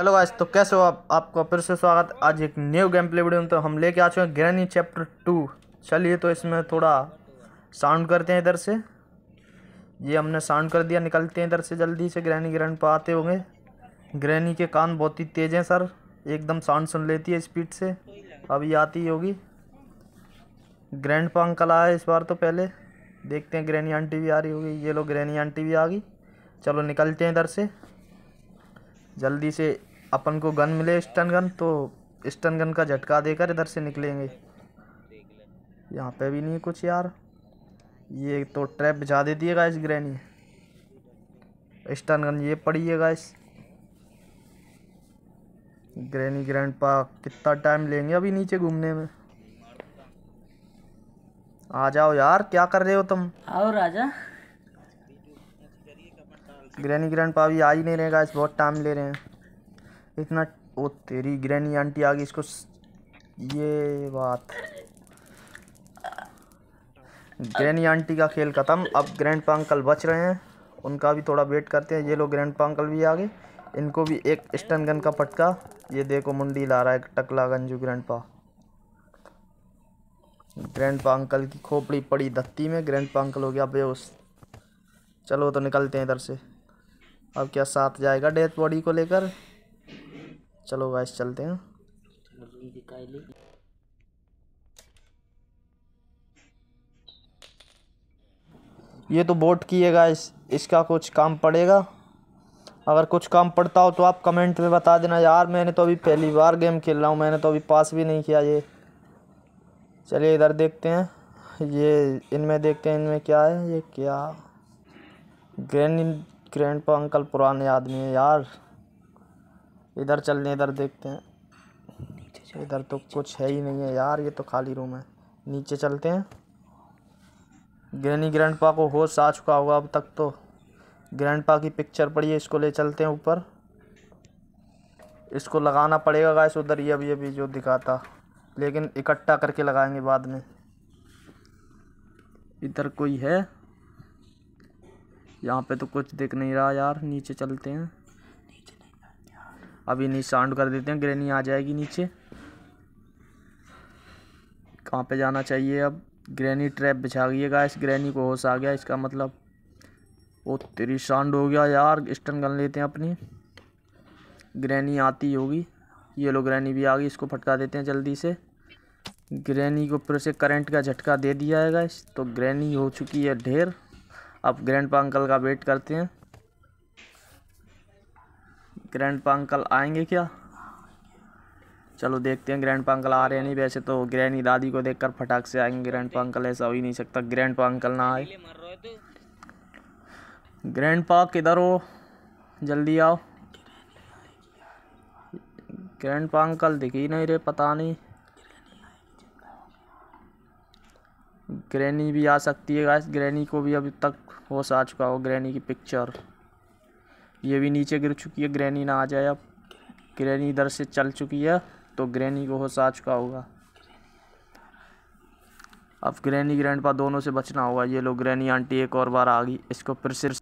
hello guys तो कैसे हो आप आपका फिर से स्वागत आज एक न्यू गेम प्ले वीडियो में तो हम लेके आ चुके हैं ग्रैनी चैप्टर टू चलिए तो इसमें थोड़ा साउंड करते हैं इधर से ये हमने साउंड कर दिया निकलते हैं इधर से जल्दी से ग्रैनी ग्रैंड पर आते होंगे ग्रैनी के कान बहुत ही तेज़ हैं सर एकदम साउंड सुन लेती है स्पीड से अभी आती होगी ग्रैंड पा अंकल आया इस बार तो पहले देखते हैं ग्रैनी आंटी भी आ रही होगी ये लोग ग्रैनी आंटी भी आ गई चलो निकलते हैं इधर से जल्दी से अपन को गन मिले स्टन गन तो स्टन गन का झटका देकर इधर से निकलेंगे यहाँ पे भी नहीं कुछ यार ये तो ट्रैप बिछा देती है गाइस ग्रैनी स्टन गन ये पड़ी है गाइस ग्रैनी ग्रैंड पा कितना टाइम लेंगे अभी नीचे घूमने में आ जाओ यार क्या कर रहे हो तुम आओ राजा ग्रैनी ग्रैंड पा भी आ ही नहीं रहे गाइस बहुत टाइम ले रहे हैं इतना वो तेरी ग्रैनी आंटी आ गई इसको ये बात ग्रैनी आंटी का खेल ख़त्म अब ग्रैंड पा अंकल बच रहे हैं उनका भी थोड़ा वेट करते हैं ये लोग ग्रैंड पा अंकल भी आ गए इनको भी एक स्टन गन का पटका ये देखो मुंडी ला रहा है टकला गंजू grandpa grandpa uncle की खोपड़ी पड़ी धत्ती में ग्रैंड पा अंकल हो गया बेहोश चलो तो निकलते हैं इधर से अब क्या साथ जाएगा डेथ बॉडी को लेकर चलो गाइस चलते हैं ये तो बोट की है गाइस इसका कुछ काम पड़ेगा अगर कुछ काम पड़ता हो तो आप कमेंट में बता देना यार मैंने तो अभी पहली बार गेम खेल रहा हूँ मैंने तो अभी पास भी नहीं किया ये चलिए इधर देखते हैं ये इनमें देखते हैं इनमें क्या है ये क्या ग्रैंड ग्रैंड पर अंकल पुराने आदमी है यार इधर चलने इधर देखते हैं इधर तो कुछ है ही नहीं है यार ये तो खाली रूम है नीचे चलते हैं ग्रैनी पा को होश आ चुका होगा अब तक तो पा की पिक्चर पड़ी है इसको ले चलते हैं ऊपर इसको लगाना पड़ेगा गाइस उधर ये अभी अभी जो दिखाता लेकिन इकट्ठा करके लगाएंगे बाद में इधर कोई है यहाँ पे तो कुछ दिख नहीं रहा यार नीचे चलते हैं अभी नहीं साउंड कर देते हैं ग्रेनी आ जाएगी नीचे कहाँ पे जाना चाहिए अब ग्रैनी ट्रैप बिछा गई है इस ग्रेनी को होश आ गया इसका मतलब वो तेरी साउंड हो गया यार स्टन गन लेते हैं अपनी ग्रेनी आती होगी ये लो ग्रैनी भी आ गई इसको फटका देते हैं जल्दी से ग्रैनी को फिर से करंट का झटका दे दिया है इस तो ग्रैनी हो चुकी है ढेर अब ग्रैंड अंकल का वेट करते हैं ग्रैंड पा अंकल आएंगे क्या चलो देखते हैं ग्रैंड पा अंकल आ रहे हैं नहीं वैसे तो ग्रैनी दादी को देखकर फटाक से आएंगे ग्रैंड पा अंकल ऐसा हो ही नहीं सकता ग्रैंड पा अंकल ना आए ग्रैंड पा किधर हो जल्दी आओ ग्रैंड पा अंकल दिख ही नहीं रहे पता नहीं ग्रैनी भी आ सकती है गाइस ग्रैनी को भी अभी तक होश आ चुका हो ग्रैनी की पिक्चर ये भी नीचे गिर चुकी है ग्रैनी ना आ जाए अब ग्रैनी इधर से चल चुकी है तो ग्रैनी को होश आ चुका होगा अब ग्रैनी ग्रैंडपा दोनों से बचना होगा ये लोग ग्रैनी आंटी एक और बार आ गई इसको फिर सिर